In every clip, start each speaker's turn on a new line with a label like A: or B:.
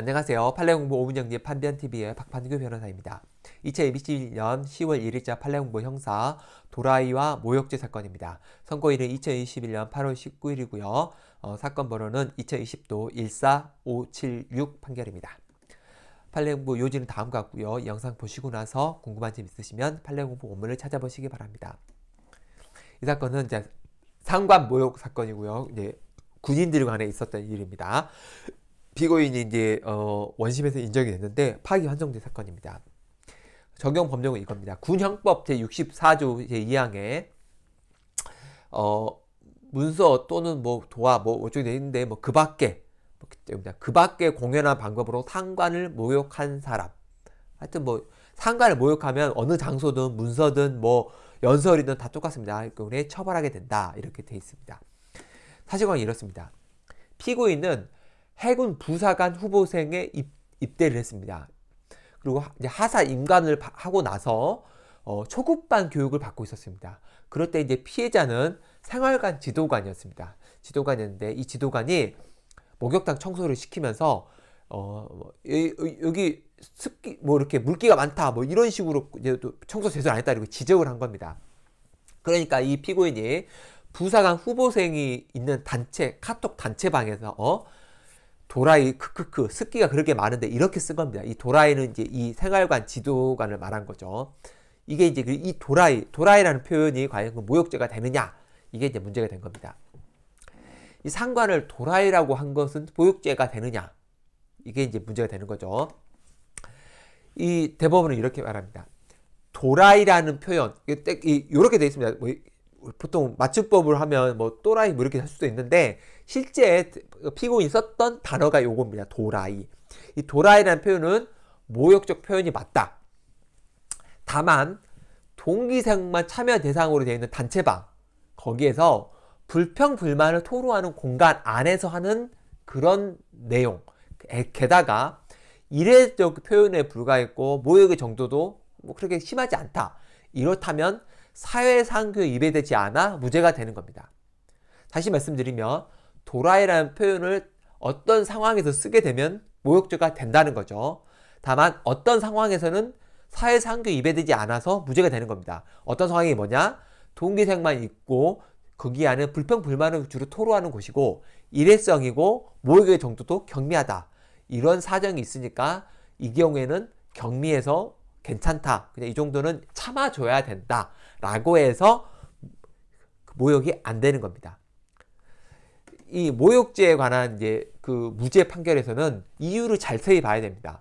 A: 안녕하세요. 판례공부 오문영님 판변TV의 박판규 변호사입니다. 2021년 10월 1일자 판례공부 형사 도라이와 모욕죄 사건입니다. 선고일은 2021년 8월 19일이고요. 어, 사건 번호는 2020도 14576 판결입니다. 판례공부 요지는 다음 같고요. 영상 보시고 나서 궁금한 점 있으시면 판례공부 원문을 찾아보시기 바랍니다. 이 사건은 이제 상관 모욕 사건이고요. 이제 군인들 간에 있었던 일입니다. 피고인이 이제 어, 원심에서 인정이 됐는데 파기 환송된 사건입니다. 적용 법령은 이겁니다. 군형법 제64조 제2항에 어, 문서 또는 뭐 도화 뭐 어쩌고 돼 있는데 뭐 그 밖에 뭐 그 밖에 공연한 방법으로 상관을 모욕한 사람 하여튼 뭐 상관을 모욕하면 어느 장소든 문서든 뭐 연설이든 다 똑같습니다. 이에 그 처벌하게 된다 이렇게 돼 있습니다. 사실관 이렇습니다. 피고인은 해군 부사관 후보생에 입, 대를 했습니다. 그리고 이제 하사 임관을 하고 나서 어, 초급반 교육을 받고 있었습니다. 그럴 때 이제 피해자는 생활관 지도관이었습니다. 지도관이었는데 이 지도관이 목욕탕 청소를 시키면서 어, 뭐, 여기 습기 뭐 이렇게 물기가 많다 뭐 이런 식으로 이제 또 청소 제대로 안 했다 이렇게 지적을 한 겁니다. 그러니까 이 피고인이 부사관 후보생이 있는 단체 카톡 단체방에서 어, 도라이 크크크 습기가 그렇게 많은데 이렇게 쓴 겁니다. 이 도라이는 이제 이 생활관 지도관을 말한 거죠. 이게 이제 그 이 도라이 도라이라는 표현이 과연 그 모욕죄가 되느냐 이게 이제 문제가 된 겁니다. 이 상관을 도라이라고 한 것은 모욕죄가 되느냐 이게 이제 문제가 되는 거죠. 이 대법원은 이렇게 말합니다. 도라이라는 표현 이렇게 돼 있습니다. 뭐 보통 맞춤법을 하면 뭐 또라이 뭐 이렇게 할 수도 있는데 실제 피고인 썼던 단어가 요겁니다. 도라이. 이 도라이라는 표현은 모욕적 표현이 맞다. 다만 동기생만 참여 대상으로 되어 있는 단체방 거기에서 불평 불만을 토로하는 공간 안에서 하는 그런 내용 게다가 이례적 표현에 불과했고 모욕의 정도도 뭐 그렇게 심하지 않다. 이렇다면 사회상규에 위배되지 않아 무죄가 되는 겁니다. 다시 말씀드리면 도라이라는 표현을 어떤 상황에서 쓰게 되면 모욕죄가 된다는 거죠. 다만 어떤 상황에서는 사회상규 에 위배되지 않아서 무죄가 되는 겁니다. 어떤 상황이 뭐냐? 동기생만 있고 거기 안에 불평 불만을 주로 토로하는 곳이고 일회성이고 모욕의 정도도 경미하다. 이런 사정이 있으니까 이 경우에는 경미해서 괜찮다. 그냥 이 정도는 참아줘야 된다. 라고 해서 모욕이 안 되는 겁니다. 이 모욕죄에 관한 이제 그 무죄 판결에서는 이유를 잘세히 봐야 됩니다.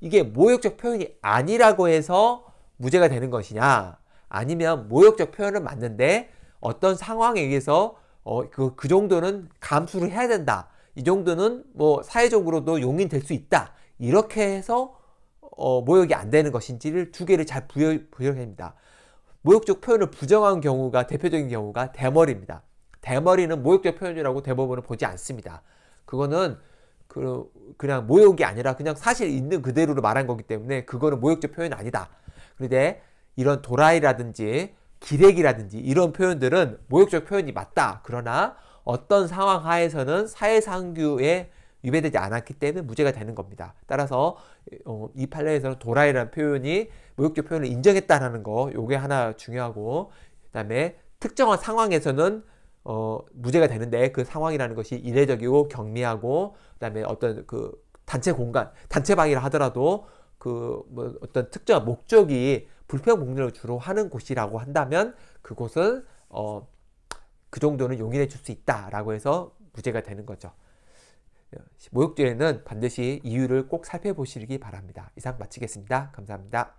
A: 이게 모욕적 표현이 아니라고 해서 무죄가 되는 것이냐 아니면 모욕적 표현은 맞는데 어떤 상황에 의해서 어, 그, 그 정도는 감수를 해야 된다. 이 정도는 뭐 사회적으로도 용인될 수 있다. 이렇게 해서 어, 모욕이 안 되는 것인지를 두 개를 잘 부여, 부여해야 됩니다. 모욕적 표현을 부정한 경우가 대표적인 경우가 대머리입니다. 대머리는 모욕적 표현이라고 대법원은 보지 않습니다. 그거는 그, 그냥 모욕이 아니라 그냥 사실 있는 그대로를 말한 거기 때문에 그거는 모욕적 표현 아니다. 그런데 이런 도라이라든지 기레기라든지 이런 표현들은 모욕적 표현이 맞다. 그러나 어떤 상황 하에서는 사회상규의 위배되지 않았기 때문에 무죄가 되는 겁니다. 따라서 어, 이 판례에서는 도라이라는 표현이 모욕죄 표현을 인정했다라는 거 요게 하나 중요하고 그다음에 특정한 상황에서는 어, 무죄가 되는데 그 상황이라는 것이 이례적이고 경미하고 그다음에 어떤 그 단체 공간, 단체 방이라 하더라도 그뭐 어떤 특정한 목적이 불평 목록을 주로 하는 곳이라고 한다면 그곳은 어, 그 정도는 용인해 줄 수 있다라고 해서 무죄가 되는 거죠. 모욕죄는 반드시 이유를 꼭 살펴보시기 바랍니다. 이상 마치겠습니다. 감사합니다.